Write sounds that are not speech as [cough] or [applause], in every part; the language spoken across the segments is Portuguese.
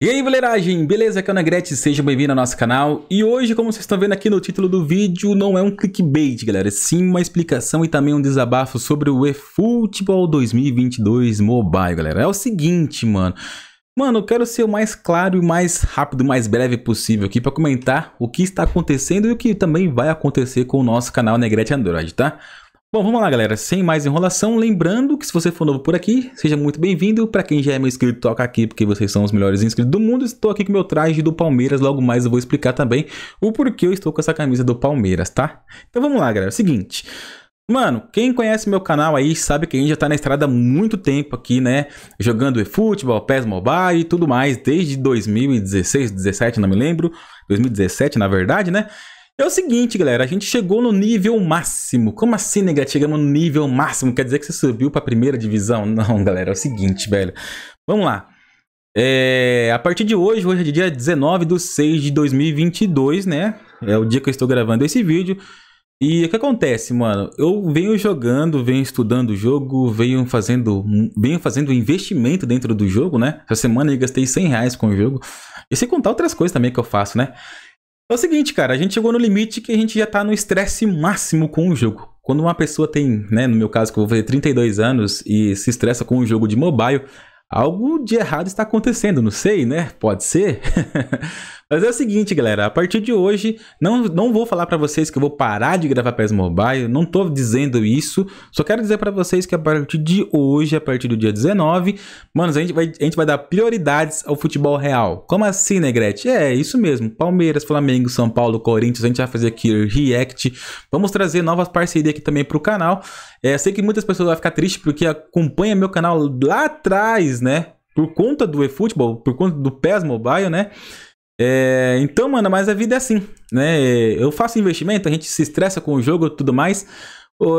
E aí, valeragem, beleza? Aqui é o Negrete, seja bem-vindo ao nosso canal. E hoje, como vocês estão vendo aqui no título do vídeo, não é um clickbait, galera. Sim, uma explicação e também um desabafo sobre o eFootball 2022 Mobile, galera. É o seguinte, mano. Mano, eu quero ser o mais claro e mais rápido, mais breve possível aqui para comentar o que está acontecendo e o que também vai acontecer com o nosso canal Negrete Android, tá? Bom, vamos lá, galera. Sem mais enrolação, lembrando que se você for novo por aqui, seja muito bem-vindo. Para quem já é meu inscrito, toca aqui, porque vocês são os melhores inscritos do mundo. Estou aqui com meu traje do Palmeiras. Logo mais eu vou explicar também o porquê eu estou com essa camisa do Palmeiras, tá? Então vamos lá, galera. Seguinte. Mano, quem conhece meu canal aí sabe que a gente já tá na estrada há muito tempo aqui, né? Jogando eFootball, PES Mobile e tudo mais, desde 2016, 17, não me lembro. 2017, na verdade, né? É o seguinte, galera, a gente chegou no nível máximo. Como assim, nega? Chegamos no nível máximo? Quer dizer que você subiu para a primeira divisão? [laughs] Não, galera, é o seguinte, velho. Vamos lá. É, a partir de hoje, hoje é dia 19 de 6 de 2022, né? É o dia que eu estou gravando esse vídeo. E o que acontece, mano? Eu venho jogando, venho estudando o jogo, venho fazendo, venho fazendo investimento dentro do jogo, né? Essa semana eu gastei 100 reais com o jogo. E sem contar outras coisas também que eu faço, né? É o seguinte, cara, a gente chegou no limite que a gente já tá no estresse máximo com o jogo. Quando uma pessoa tem, né, no meu caso que eu vou fazer 32 anos e se estressa com um jogo de mobile, algo de errado está acontecendo, não sei, né? Pode ser. [laughs] Mas é o seguinte, galera, a partir de hoje, não, não vou falar para vocês que eu vou parar de gravar PES Mobile, não tô dizendo isso, só quero dizer para vocês que a partir de hoje, a partir do dia 19, mano, a gente vai, a gente vai dar prioridades ao futebol real. Como assim, Negrete? É, isso mesmo, Palmeiras, Flamengo, São Paulo, Corinthians, a gente vai fazer aqui react, vamos trazer novas parcerias aqui também pro canal. É, sei que muitas pessoas vão ficar tristes porque acompanha meu canal lá atrás, né? Por conta do eFootball, por conta do PES Mobile, né? É, então, mano, mas a vida é assim, né? Eu faço investimento, a gente se estressa com o jogo e tudo mais.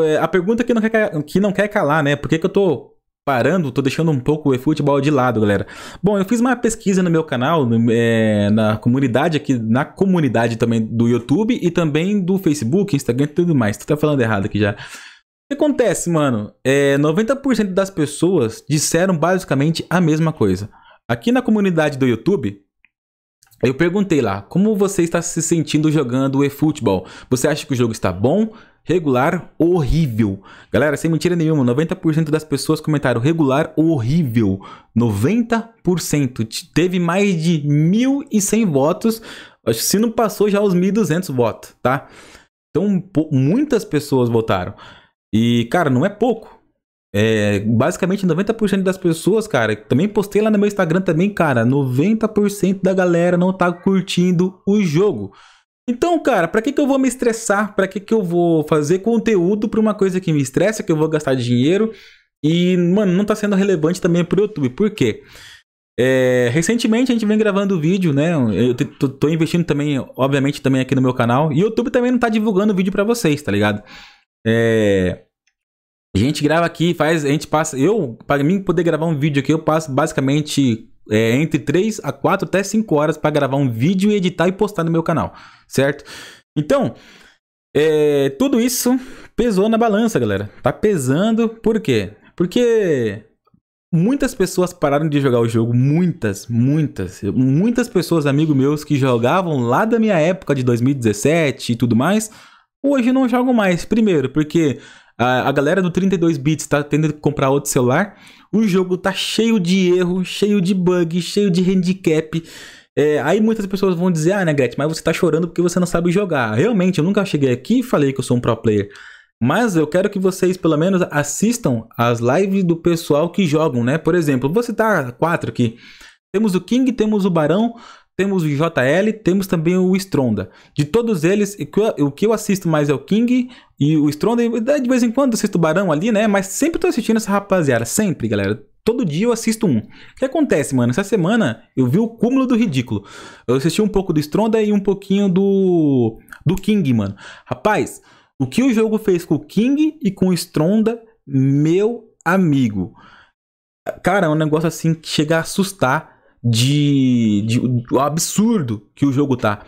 É, a pergunta que não quer, que não quer calar, né? Por que, que eu tô parando, tô deixando um pouco o futebol de lado, galera. Bom, eu fiz uma pesquisa no meu canal, é, na comunidade aqui, na comunidade também do YouTube e também do Facebook, Instagram e tudo mais. Tu tá falando errado aqui já. O que acontece, mano? É, 90% das pessoas disseram basicamente a mesma coisa. Aqui na comunidade do YouTube, eu perguntei lá, como você está se sentindo jogando eFootball? Você acha que o jogo está bom, regular ou horrível? Galera, sem mentira nenhuma, 90% das pessoas comentaram regular ou horrível. 90%. Teve mais de 1.100 votos. Se não passou já os 1.200 votos, tá? Então, muitas pessoas votaram. E, cara, não é pouco. É, basicamente 90% das pessoas, cara, também postei lá no meu Instagram também, cara, 90% da galera não tá curtindo o jogo. Então, cara, para que que eu vou me estressar? Para que que eu vou fazer conteúdo para uma coisa que me estressa, que eu vou gastar dinheiro e, mano, não tá sendo relevante também pro YouTube. Por quê? É, recentemente a gente vem gravando vídeo, né? Eu tô, investindo também, obviamente, também aqui no meu canal. E o YouTube também não tá divulgando vídeo para vocês, tá ligado? É, a gente grava aqui, faz, a gente passa. Eu, para mim poder gravar um vídeo aqui, eu passo basicamente é, entre 3 a 4 até 5 horas para gravar um vídeo, editar e postar no meu canal, certo? Então, é, tudo isso pesou na balança, galera. Tá pesando, por quê? Porque muitas pessoas pararam de jogar o jogo, muitas, muitas, muitas pessoas, amigos meus, que jogavam lá da minha época de 2017 e tudo mais, hoje não jogam mais. Primeiro, porque a, a galera do 32 bits tá tendo que comprar outro celular. O jogo tá cheio de erro, cheio de bug, cheio de handicap. É, aí muitas pessoas vão dizer, ah, né, Gretchen, mas você tá chorando porque você não sabe jogar. Realmente, eu nunca cheguei aqui e falei que eu sou um pro player. Mas eu quero que vocês, pelo menos, assistam as lives do pessoal que jogam, né? Por exemplo, vou citar quatro aqui. Temos o King, temos o Barão, temos o JL, temos também o Stronda. De todos eles, o que eu assisto mais é o King e o Stronda. De vez em quando assisto o Barão ali, né? Mas sempre estou assistindo essa rapaziada. Sempre, galera. Todo dia eu assisto um. O que acontece, mano? Essa semana eu vi o cúmulo do ridículo. Eu assisti um pouco do Stronda e um pouquinho do, do King, mano. Rapaz, o que o jogo fez com o King e com o Stronda, meu amigo. Cara, é um negócio assim que chega a assustar de, de, do absurdo que o jogo tá.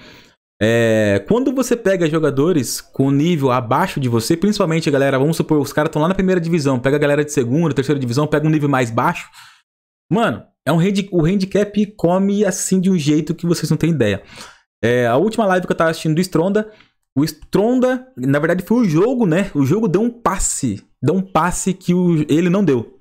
É, quando você pega jogadores com nível abaixo de você, principalmente galera, vamos supor, os caras estão lá na primeira divisão, pega a galera de segunda, terceira divisão, pega um nível mais baixo. Mano, é um o handicap come assim de um jeito que vocês não têm ideia. É, a última live que eu tava assistindo do Stronda, o Stronda, na verdade foi o jogo, né? O jogo deu um passe, deu um passe que o, ele não deu.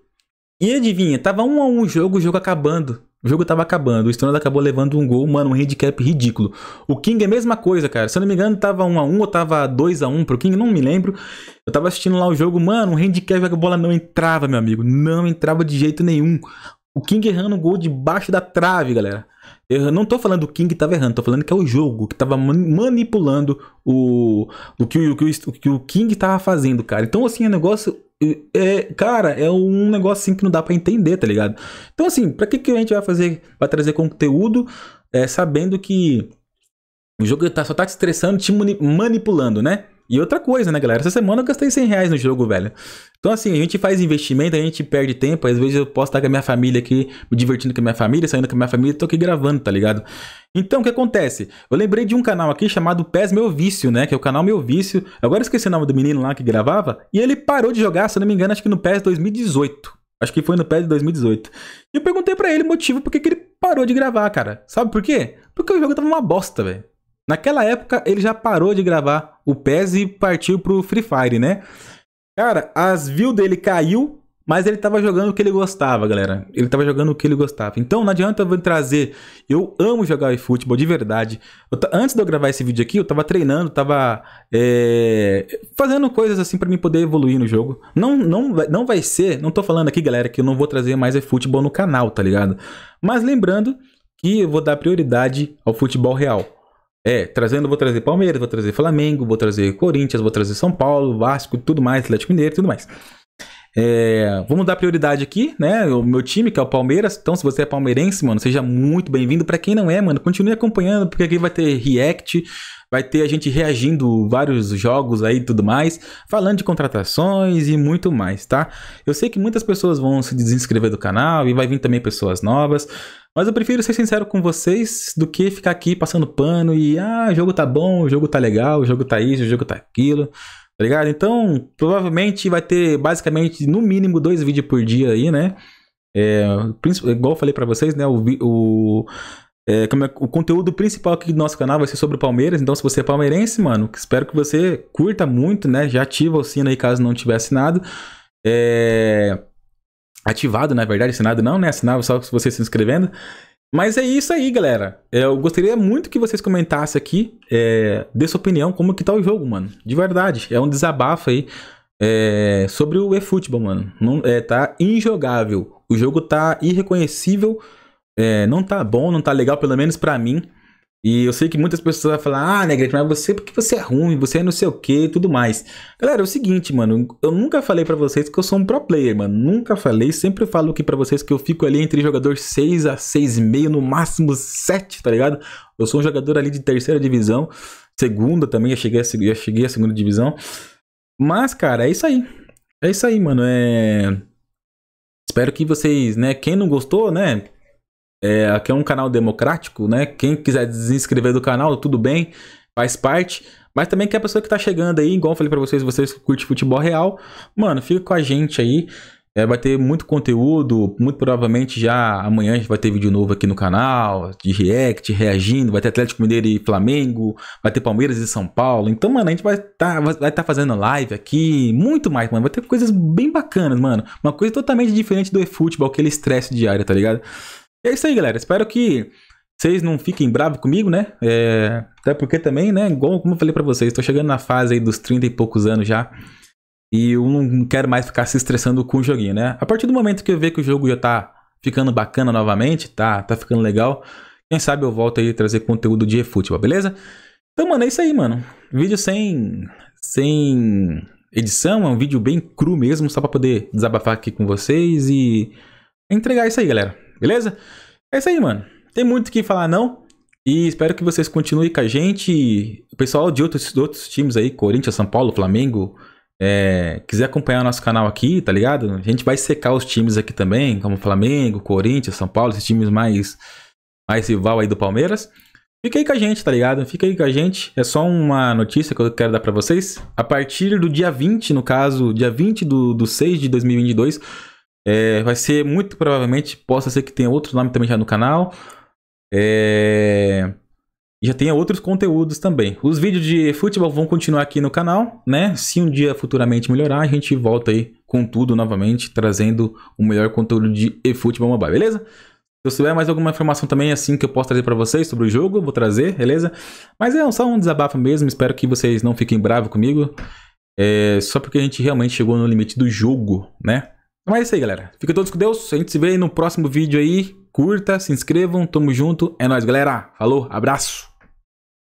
E adivinha, tava um a um o jogo, o jogo acabando. O jogo tava acabando, o Strand acabou levando um gol, mano, um handicap ridículo. O King é a mesma coisa, cara. Se eu não me engano, tava 1x1 ou tava 2x1 pro King, não me lembro. Eu tava assistindo lá o jogo, mano, um handicap que a bola não entrava, meu amigo. Não entrava de jeito nenhum. O King errando um gol debaixo da trave, galera. Eu não tô falando o King tava errando, tô falando que é o jogo que tava manipulando o, o, que, o, o que o King tava fazendo, cara. Então, assim, o negócio é, cara, é um negócio assim que não dá para entender, tá ligado? Então, assim, pra que, que a gente vai fazer, vai trazer conteúdo é, sabendo que o jogo tá, só tá te estressando, te manipulando, né? E outra coisa, né, galera? Essa semana eu gastei 100 reais no jogo, velho. Então, assim, a gente faz investimento, a gente perde tempo. Às vezes eu posso estar com a minha família aqui, me divertindo com a minha família, saindo com a minha família, tô aqui gravando, tá ligado? Então, o que acontece? Eu lembrei de um canal aqui chamado PES Meu Vício, né? Que é o canal Meu Vício. Agora esqueci o nome do menino lá que gravava. E ele parou de jogar, se eu não me engano, acho que no PES 2018. Acho que foi no PES 2018. E eu perguntei para ele o motivo por que ele parou de gravar, cara. Sabe por quê? Porque o jogo tava uma bosta, velho. Naquela época, ele já parou de gravar o PES e partiu pro Free Fire, né? Cara, as views dele caiu, mas ele tava jogando o que ele gostava, galera. Ele tava jogando o que ele gostava. Então, não adianta eu trazer... Eu amo jogar eFootball, de verdade. Eu, antes de eu gravar esse vídeo aqui, eu tava treinando, tava... É, fazendo coisas assim para mim poder evoluir no jogo. Não, não, não vai ser... Não tô falando aqui, galera, que eu não vou trazer mais eFootball no canal, tá ligado? Mas lembrando que eu vou dar prioridade ao futebol real. É, trazendo, vou trazer Palmeiras, vou trazer Flamengo, vou trazer Corinthians, vou trazer São Paulo, Vasco, tudo mais, Atlético Mineiro, tudo mais. É, vamos dar prioridade aqui, né? O meu time, que é o Palmeiras. Então, se você é palmeirense, mano, seja muito bem-vindo. Para quem não é, mano, continue acompanhando, porque aqui vai ter react, vai ter a gente reagindo vários jogos aí e tudo mais, falando de contratações e muito mais, tá? Eu sei que muitas pessoas vão se desinscrever do canal e vai vir também pessoas novas. Mas eu prefiro ser sincero com vocês do que ficar aqui passando pano e ah, o jogo tá bom, o jogo tá legal, o jogo tá isso, o jogo tá aquilo. Tá ligado? Então, provavelmente vai ter basicamente no mínimo dois vídeos por dia aí, né? É, igual eu falei para vocês, né? O, o, é, é, o conteúdo principal aqui do nosso canal vai ser sobre o Palmeiras. Então, se você é palmeirense, mano, espero que você curta muito, né? Já ativa o sino aí caso não tivesse nada. É ativado, na verdade, assinado não, né? assinado só se você se inscrevendo. Mas é isso aí, galera. Eu gostaria muito que vocês comentassem aqui, é, dê sua opinião, como que tá o jogo, mano. De verdade, é um desabafo aí é, sobre o eFootball, mano. Não, é, tá injogável. O jogo tá irreconhecível, é, não tá bom, não tá legal, pelo menos para mim. E eu sei que muitas pessoas vão falar, ah, Negrete, mas você, porque você é ruim, você é não sei o que e tudo mais. Galera, é o seguinte, mano, eu nunca falei para vocês que eu sou um pro player, mano. Nunca falei, sempre falo aqui para vocês que eu fico ali entre jogador 6 a 6,5, no máximo 7, tá ligado? Eu sou um jogador ali de terceira divisão, segunda também, já cheguei a, já cheguei a segunda divisão. Mas, cara, é isso aí. É isso aí, mano. É. Espero que vocês, né? Quem não gostou, né? É, aqui é um canal democrático, né? Quem quiser desinscrever do canal, tudo bem, faz parte. Mas também que a pessoa que tá chegando aí, igual eu falei pra vocês, vocês que curtem futebol real, mano, fica com a gente aí. É, vai ter muito conteúdo, muito provavelmente já amanhã a gente vai ter vídeo novo aqui no canal, de react, reagindo, vai ter Atlético Mineiro e Flamengo, vai ter Palmeiras e São Paulo. Então, mano, a gente vai estar tá, vai tá fazendo live aqui, muito mais, mano. Vai ter coisas bem bacanas, mano. Uma coisa totalmente diferente do eFootball, aquele estresse diário, tá ligado? E é isso aí, galera. Espero que vocês não fiquem bravos comigo, né? É, até porque também, né? Igual, como eu falei pra vocês, estou chegando na fase aí dos 30 e poucos anos já. E eu não quero mais ficar se estressando com o joguinho, né? A partir do momento que eu ver que o jogo já tá ficando bacana novamente, tá, tá ficando legal, quem sabe eu volto aí a trazer conteúdo de eFootball, beleza? Então, mano, é isso aí, mano. Vídeo sem, sem edição, é um vídeo bem cru mesmo, só pra poder desabafar aqui com vocês e entregar isso aí, galera. Beleza? É isso aí, mano. Tem muito o que falar, não. E espero que vocês continuem com a gente. O pessoal de outros, de outros times aí, Corinthians, São Paulo, Flamengo, é, quiser acompanhar o nosso canal aqui, tá ligado? A gente vai secar os times aqui também, como Flamengo, Corinthians, São Paulo, esses times mais, mais rival aí do Palmeiras. Fica aí com a gente, tá ligado? Fica aí com a gente. É só uma notícia que eu quero dar para vocês. A partir do dia 20, no caso, dia 20 do, do 6 de 2022, é, vai ser muito provavelmente, possa ser que tenha outro nome também já no canal. É, já tenha outros conteúdos também. Os vídeos de futebol vão continuar aqui no canal, né? Se um dia futuramente melhorar, a gente volta aí com tudo novamente, trazendo o melhor conteúdo de eFootball Mobile, beleza? Se eu tiver mais alguma informação também é assim que eu posso trazer para vocês sobre o jogo, vou trazer, beleza? Mas é só um desabafo mesmo, espero que vocês não fiquem bravos comigo. É só porque a gente realmente chegou no limite do jogo, né? Mas então é isso aí, galera. Fica todos com Deus. A gente se vê no próximo vídeo aí. Curta, se inscrevam. Tamo junto. É nóis, galera. Falou, abraço.